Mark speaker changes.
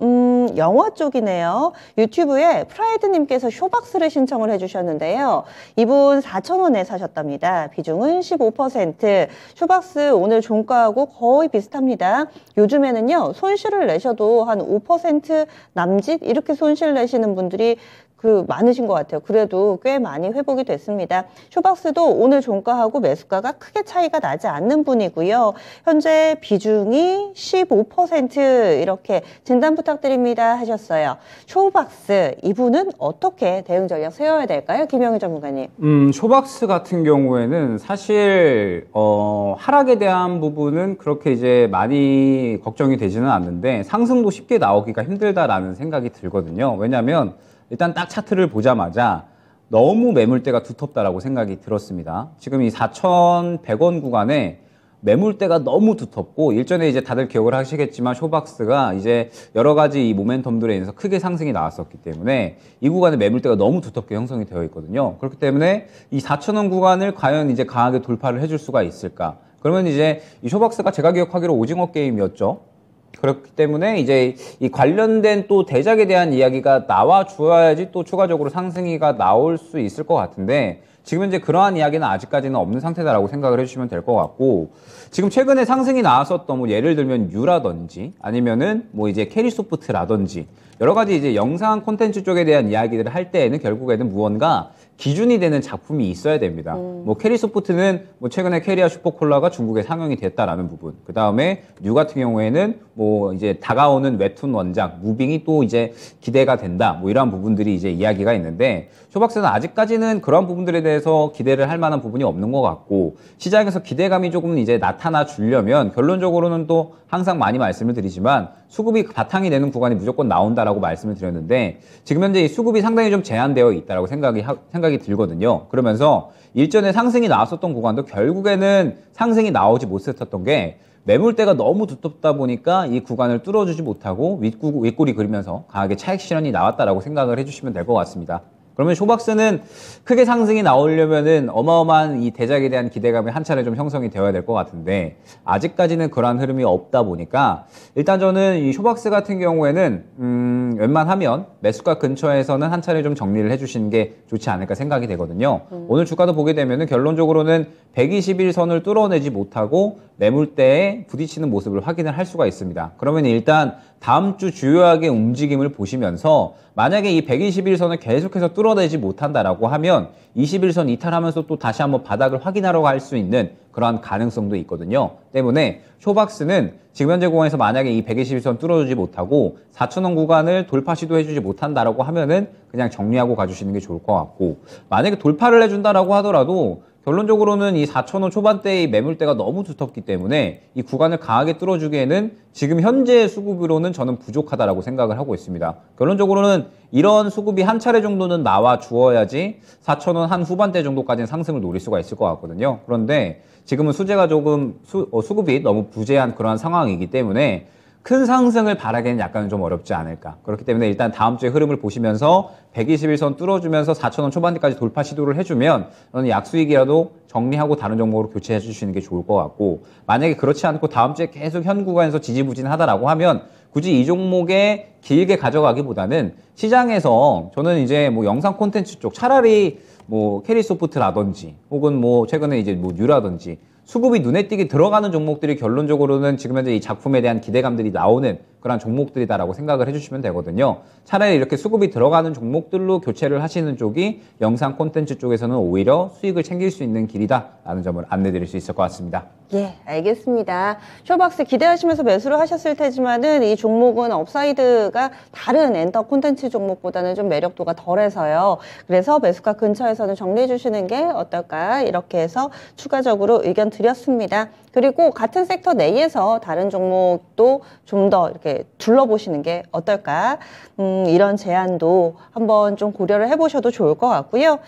Speaker 1: 음, 영화 쪽이네요. 유튜브에 프라이드님께서 쇼박스를 신청을 해주셨는데요. 이분 4,000원에 사셨답니다. 비중은 15%. 쇼박스 오늘 종가하고 거의 비슷합니다. 요즘에는요, 손실을 내셔도 한 5% 남짓? 이렇게 손실 내시는 분들이 그 많으신 것 같아요. 그래도 꽤 많이 회복이 됐습니다. 쇼박스도 오늘 종가하고 매수가가 크게 차이가 나지 않는 분이고요. 현재 비중이 15% 이렇게 진단 부탁드립니다 하셨어요. 쇼박스 이분은 어떻게 대응 전략 세워야 될까요? 김영희 전문가님.
Speaker 2: 음, 쇼박스 같은 경우에는 사실 어, 하락에 대한 부분은 그렇게 이제 많이 걱정이 되지는 않는데 상승도 쉽게 나오기가 힘들다라는 생각이 들거든요. 왜냐하면 일단 딱 차트를 보자마자 너무 매물대가 두텁다라고 생각이 들었습니다. 지금 이 4,100원 구간에 매물대가 너무 두텁고 일전에 이제 다들 기억을 하시겠지만 쇼박스가 이제 여러 가지 이 모멘텀들에 의해서 크게 상승이 나왔었기 때문에 이 구간에 매물대가 너무 두텁게 형성이 되어 있거든요. 그렇기 때문에 이 4,000원 구간을 과연 이제 강하게 돌파를 해줄 수가 있을까? 그러면 이제 이 쇼박스가 제가 기억하기로 오징어 게임이었죠. 그렇기 때문에 이제 이 관련된 또 대작에 대한 이야기가 나와 주어야지 또 추가적으로 상승위가 나올 수 있을 것 같은데 지금 이제 그러한 이야기는 아직까지는 없는 상태다라고 생각을 해주시면 될 것 같고 지금 최근에 상승이 나왔었던 뭐 예를 들면 유라든지 아니면은 뭐 이제 캐리소프트라든지 여러 가지 이제 영상 콘텐츠 쪽에 대한 이야기들을 할 때에는 결국에는 무언가 기준이 되는 작품이 있어야 됩니다. 음. 뭐 캐리 소프트는 뭐 최근에 캐리아 슈퍼콜라가 중국에 상영이 됐다라는 부분. 그 다음에 뉴 같은 경우에는 뭐 이제 다가오는 웹툰 원작 무빙이 또 이제 기대가 된다. 뭐 이러한 부분들이 이제 이야기가 있는데 쇼박스는 아직까지는 그런 부분들에 대해서 기대를 할 만한 부분이 없는 것 같고 시장에서 기대감이 조금 이제 나타나 주려면 결론적으로는 또 항상 많이 말씀을 드리지만 수급이 바탕이 되는 구간이 무조건 나온다라고 말씀을 드렸는데 지금 현재 이 수급이 상당히 좀 제한되어 있다라고 생각이 하, 생각. 생각이 들거든요. 그러면서 일전에 상승이 나왔었던 구간도 결국에는 상승이 나오지 못했었던 게 매물대가 너무 두텁다 보니까 이 구간을 뚫어주지 못하고 윗구, 윗골이 그리면서 강하게 차익 실현이 나왔다라고 생각을 해주시면 될 것 같습니다. 그러면 쇼박스는 크게 상승이 나오려면은 어마어마한 이 대작에 대한 기대감이 한 차례 좀 형성이 되어야 될 것 같은데 아직까지는 그러한 흐름이 없다 보니까 일단 저는 이 쇼박스 같은 경우에는 음 웬만하면 매수가 근처에서는 한 차례 좀 정리를 해주시는 게 좋지 않을까 생각이 되거든요. 음. 오늘 주가도 보게 되면은 결론적으로는 121선을 뚫어내지 못하고 매물대에 부딪히는 모습을 확인을 할 수가 있습니다. 그러면 일단 다음 주 주요하게 움직임을 보시면서 만약에 이 121선을 계속해서 뚫어 끌어내지 못한다라고 하면 21선 이탈하면서 또 다시 한번 바닥을 확인하러 갈 수 있는 그러한 가능성도 있거든요. 때문에 쇼박스는 지금 현재 구간에서 만약에 이 121선 뚫어주지 못하고 4천원 구간을 돌파 시도해주지 못한다라고 하면은 그냥 정리하고 가주시는 게 좋을 것 같고 만약에 돌파를 해준다라고 하더라도 결론적으로는 이 4,000원 초반대의 매물대가 너무 두텁기 때문에 이 구간을 강하게 뚫어주기에는 지금 현재 의 수급으로는 저는 부족하다라고 생각을 하고 있습니다. 결론적으로는 이런 수급이 한 차례 정도는 나와 주어야지 4,000원 한 후반대 정도까지는 상승을 노릴 수가 있을 것 같거든요. 그런데 지금은 수제가 조금 수, 어, 수급이 너무 부재한 그러한 상황이기 때문에 큰 상승을 바라기는 약간 은좀 어렵지 않을까. 그렇기 때문에 일단 다음 주에 흐름을 보시면서 121선 뚫어주면서 4천원 초반대까지 돌파 시도를 해주면 저는 약수익이라도 정리하고 다른 종목으로 교체해 주시는 게 좋을 것 같고 만약에 그렇지 않고 다음 주에 계속 현 구간에서 지지부진하다라고 하면 굳이 이 종목에 길게 가져가기보다는 시장에서 저는 이제 뭐 영상 콘텐츠 쪽 차라리 뭐 캐리소프트라든지 혹은 뭐 최근에 이제 뭐 뉴라든지 수급이 눈에 띄게 들어가는 종목들이 결론적으로는 지금 현재 이 작품에 대한 기대감들이 나오는 그런 종목들이다라고 생각을 해주시면 되거든요. 차라리 이렇게 수급이 들어가는 종목들로 교체를 하시는 쪽이 영상 콘텐츠 쪽에서는 오히려 수익을 챙길 수 있는 길이다라는 점을 안내드릴 수 있을 것 같습니다.
Speaker 1: 예, 알겠습니다. 쇼박스 기대하시면서 매수를 하셨을 테지만은 이 종목은 업사이드가 다른 엔터 콘텐츠 종목보다는 좀 매력도가 덜해서요. 그래서 매수가 근처에서는 정리해 주시는 게 어떨까 이렇게 해서 추가적으로 의견 드렸습니다. 그리고 같은 섹터 내에서 다른 종목도 좀 더 이렇게 둘러보시는 게 어떨까? 음, 이런 제안도 한번 좀 고려를 해보셔도 좋을 것 같고요.